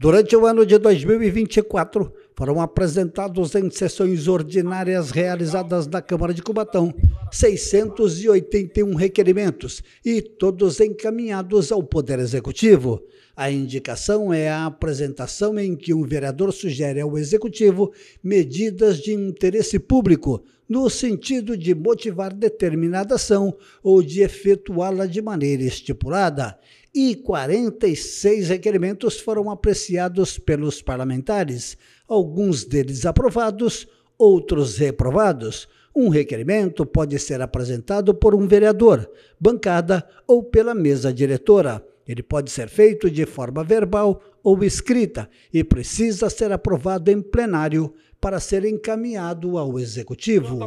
Durante o ano de 2024, foram apresentados em sessões ordinárias realizadas na Câmara de Cubatão 681 requerimentos e todos encaminhados ao Poder Executivo. A indicação é a apresentação em que um vereador sugere ao Executivo medidas de interesse público, no sentido de motivar determinada ação ou de efetuá-la de maneira estipulada. E 46 requerimentos foram apreciados pelos parlamentares, alguns deles aprovados, outros reprovados, um requerimento pode ser apresentado por um vereador, bancada ou pela mesa diretora. Ele pode ser feito de forma verbal ou escrita e precisa ser aprovado em plenário para ser encaminhado ao executivo.